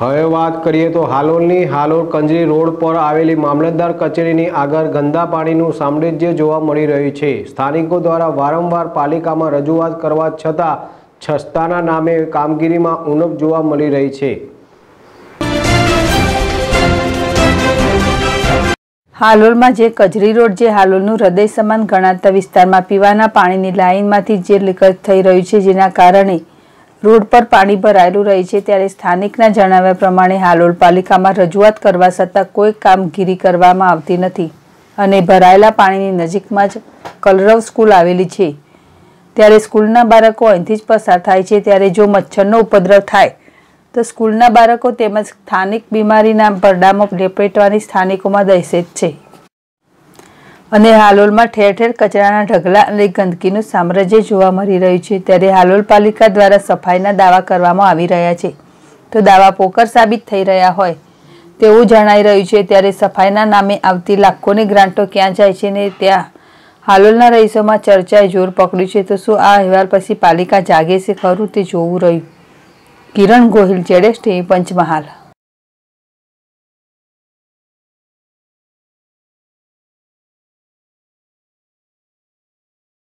હવે વાત કરીએ તો હાલોલની હાલોલ કંજરી રોડ પર આવેલી મામલતદાર કચેરીની આગળ ગંદા પાણીનું સામ્રાજ્ય જોવા મળી રહ્યું છે સ્થાનિકો દ્વારા વારંવાર પાલિકામાં રજૂઆત કરવા છતાં છસ્તાના નામે કામગીરીમાં ઉણપ જોવા મળી રહી છે હાલોલમાં જે કજરી રોડ જે હાલોલનું હૃદય સમાન ગણાતા વિસ્તારમાં પીવાના પાણીની લાઇનમાંથી જે લીકેજ થઈ રહ્યું છે જેના કારણે રોડ પર પાણી ભરાયેલું રહે છે ત્યારે સ્થાનિકના જણાવ્યા પ્રમાણે હાલોલ પાલિકામાં રજૂઆત કરવા છતાં કોઈ કામગીરી કરવામાં આવતી નથી અને ભરાયેલા પાણીની નજીકમાં જ કલરવ સ્કૂલ આવેલી છે ત્યારે સ્કૂલના બાળકો અહીંથી જ પસાર થાય છે ત્યારે જો મચ્છરનો ઉપદ્રવ થાય તો સ્કૂલના બાળકો તેમજ સ્થાનિક બીમારીના પરડામાં લપેટવાની સ્થાનિકોમાં દહેશત છે અને હાલોલમાં ઠેર ઠેર કચરાના ઢગલા અને ગંદકીનું સામ્રાજ્ય જોવા મળી રહ્યું છે ત્યારે હાલોલ પાલિકા દ્વારા સફાઈના દાવા કરવામાં આવી રહ્યા છે તો દાવા પોકર સાબિત થઈ રહ્યા હોય તેવું જણાઈ રહ્યું છે ત્યારે સફાઈના નામે આવતી લાખોની ગ્રાન્ટો ક્યાં જાય છે ને ત્યાં હાલોલના રહીશોમાં ચર્ચાએ જોર પકડ્યું છે તો શું આ અહેવાલ પછી પાલિકા જાગે છે ખરું તે જોવું રહ્યું કિરણ ગોહિલ જેડેશ ટીવી પંચમહાલ